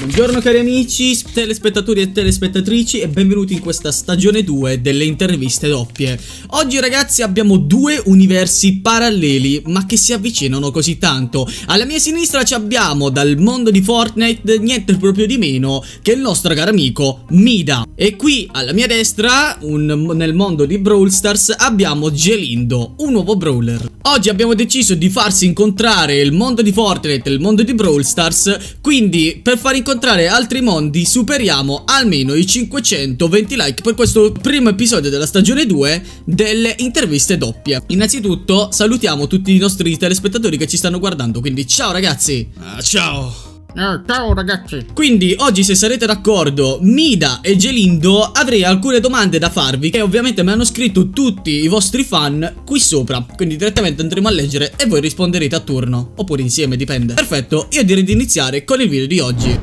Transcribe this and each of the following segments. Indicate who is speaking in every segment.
Speaker 1: Buongiorno cari amici, telespettatori e telespettatrici e benvenuti in questa stagione 2 delle interviste doppie. Oggi ragazzi abbiamo due universi paralleli ma che si avvicinano così tanto. Alla mia sinistra ci abbiamo dal mondo di Fortnite niente proprio di meno che il nostro caro amico Mida. E qui alla mia destra, un, nel mondo di Brawl Stars, abbiamo Gelindo, un nuovo brawler. Oggi abbiamo deciso di farsi incontrare il mondo di Fortnite e il mondo di Brawl Stars, quindi per fare incontrare incontrare altri mondi superiamo almeno i 520 like per questo primo episodio della stagione 2 delle interviste doppie. Innanzitutto salutiamo tutti i nostri telespettatori che ci stanno guardando, quindi ciao ragazzi! Ah, ciao!
Speaker 2: Eh, ciao ragazzi
Speaker 1: Quindi oggi se sarete d'accordo Mida e Gelindo avrei alcune domande da farvi Che ovviamente mi hanno scritto tutti i vostri fan qui sopra Quindi direttamente andremo a leggere e voi risponderete a turno Oppure insieme dipende Perfetto io direi di iniziare con il video di oggi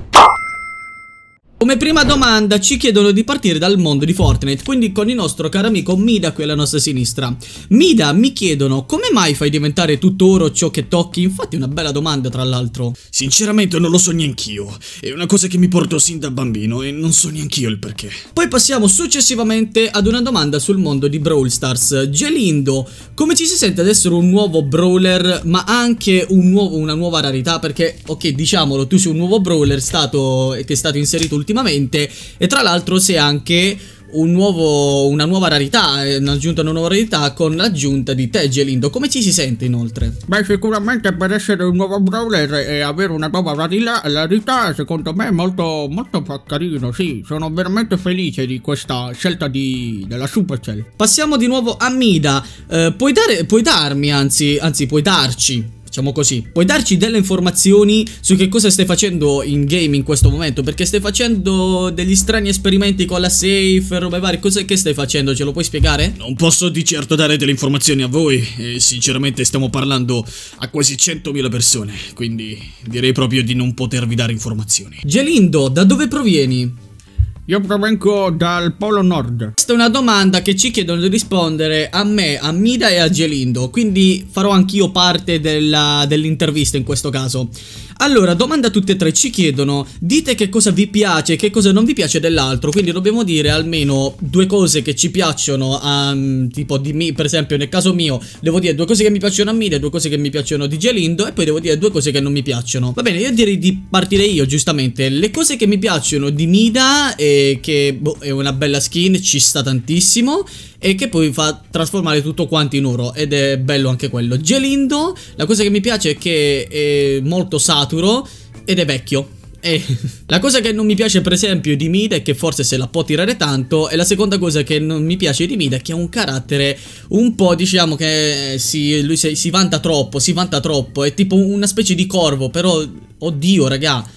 Speaker 1: come prima domanda ci chiedono di partire dal mondo di Fortnite, quindi con il nostro caro amico Mida qui alla nostra sinistra. Mida, mi chiedono come mai fai diventare tutto oro ciò che tocchi? Infatti è una bella domanda tra l'altro. Sinceramente non lo so neanch'io, è una cosa che mi porto sin da bambino e non so neanch'io il perché. Poi passiamo successivamente ad una domanda sul mondo di Brawl Stars. Gelindo, come ci si sente ad essere un nuovo brawler ma anche un nuovo, una nuova rarità? Perché, ok diciamolo, tu sei un nuovo brawler stato, che è stato inserito ultimamente ultimamente e tra l'altro si è anche un nuovo, una nuova rarità, eh, un'aggiunta una nuova rarità con l'aggiunta di Tegelindo. Come ci si sente
Speaker 2: inoltre? Beh sicuramente per essere un nuovo brawler e avere una nuova rarità, rarità secondo me è molto, molto carino, sì, sono veramente felice di questa scelta di, della Supercell. Passiamo di nuovo a Mida, eh, puoi, dare, puoi darmi anzi, anzi
Speaker 1: puoi darci diciamo così. Puoi darci delle informazioni su che cosa stai facendo in game in questo momento? Perché stai facendo degli strani esperimenti con la safe, robe varie. Cos'è che stai facendo? Ce lo puoi spiegare? Non posso di certo dare delle informazioni a voi. E sinceramente stiamo parlando a quasi 100.000 persone. Quindi direi proprio di non potervi dare informazioni.
Speaker 2: Gelindo, da dove provieni? Io provengo dal Polo Nord. Questa è una
Speaker 1: domanda che ci chiedono di rispondere a me, a Mida e a Gelindo, quindi farò anch'io parte dell'intervista dell in questo caso. Allora, domanda a tutti e tre, ci chiedono, dite che cosa vi piace e che cosa non vi piace dell'altro, quindi dobbiamo dire almeno due cose che ci piacciono, um, tipo di me, per esempio nel caso mio, devo dire due cose che mi piacciono a me, due cose che mi piacciono di Gelindo e poi devo dire due cose che non mi piacciono. Va bene, io direi di partire io, giustamente, le cose che mi piacciono di Mida, eh, che boh, è una bella skin, ci sta tantissimo, e che poi fa trasformare tutto quanto in oro ed è bello anche quello. Gelindo, la cosa che mi piace è che è molto saturo saturo ed è vecchio. E la cosa che non mi piace per esempio di Mid è che forse se la può tirare tanto e la seconda cosa che non mi piace di Mid è che ha un carattere un po' diciamo che eh, si, lui si, si vanta troppo, si vanta troppo, è tipo una specie di corvo però oddio raga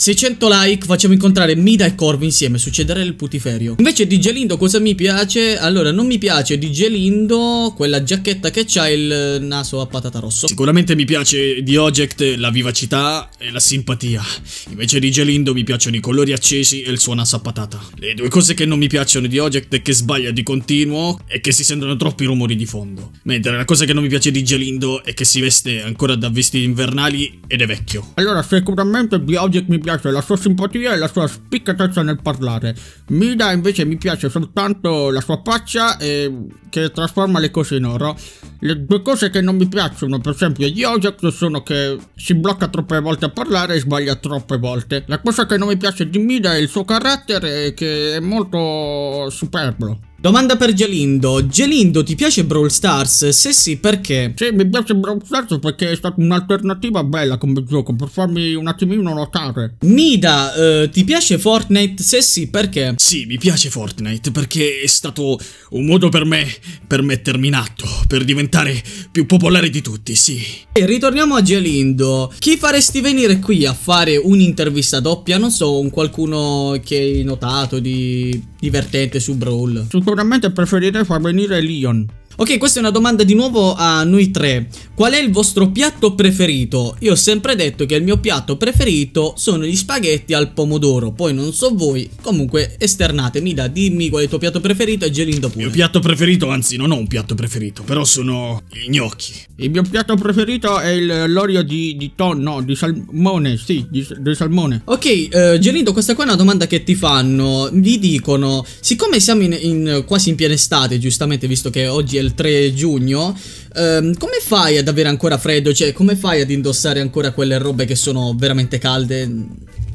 Speaker 1: 600 like facciamo incontrare Mida e Corvo insieme Succederà il putiferio Invece di Gelindo cosa mi piace? Allora non mi piace di Gelindo quella giacchetta che c'ha il naso a patata rosso Sicuramente mi piace di Object la vivacità e la simpatia Invece di Gelindo mi piacciono i colori accesi e il suo naso a patata Le due cose che non mi piacciono di Object è che sbaglia di continuo e che si sentono troppi rumori di fondo Mentre la cosa che non mi piace di Gelindo è che si veste ancora da vestiti invernali ed è vecchio
Speaker 2: Allora sicuramente di Object mi piace piace la sua simpatia e la sua spiccatezza nel parlare. Mida invece mi piace soltanto la sua faccia eh, che trasforma le cose in oro. Le due cose che non mi piacciono, per esempio di Ojax sono che si blocca troppe volte a parlare e sbaglia troppe volte. La cosa che non mi piace di Mida è il suo carattere che è molto superbo. Domanda per Gelindo. Gelindo, ti piace Brawl Stars? Se sì, perché? Sì, mi piace Brawl Stars perché è stata un'alternativa bella come gioco, per farmi un attimino notare. Mida, eh, ti piace Fortnite? Se sì, perché? Sì, mi piace Fortnite perché è
Speaker 1: stato un modo per me per mettermi in atto, per diventare più popolare di tutti, sì. E ritorniamo a Gelindo. Chi faresti venire qui a fare un'intervista doppia? Non so, un qualcuno che hai notato di divertente su Brawl. Sicuramente preferirei far venire Leon. Ok, questa è una domanda di nuovo a noi tre. Qual è il vostro piatto preferito? Io ho sempre detto che il mio piatto preferito sono gli spaghetti al pomodoro. Poi non so voi, comunque esternatemi da dimmi qual è il tuo piatto preferito e
Speaker 2: Gelindo pure. Il mio piatto preferito, anzi non ho un piatto preferito, però sono gli gnocchi. Il mio piatto preferito è l'olio di, di tonno, di salmone, sì, di, di salmone. Ok, eh, Gelindo, questa qua è una domanda che ti fanno. Vi dicono, siccome siamo in, in,
Speaker 1: quasi in piena estate, giustamente visto che oggi è il 3 giugno, ehm, come fai ad avere ancora freddo? Cioè, come fai ad indossare ancora quelle robe che sono veramente calde?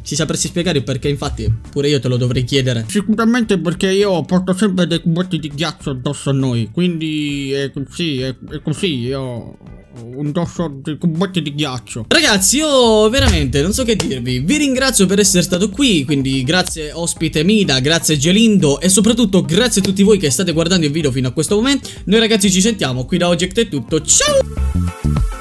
Speaker 1: Ci
Speaker 2: sapresti spiegare perché infatti pure io te lo dovrei chiedere. Sicuramente perché io porto sempre dei cubetti di ghiaccio addosso a noi, quindi è così, è, è così, io un dosso di cubetti di ghiaccio
Speaker 1: Ragazzi io veramente non so che dirvi Vi ringrazio per essere stato qui Quindi grazie ospite Mida Grazie Gelindo E soprattutto grazie a tutti voi che state guardando il video fino a questo momento Noi ragazzi ci sentiamo Qui da Object è tutto Ciao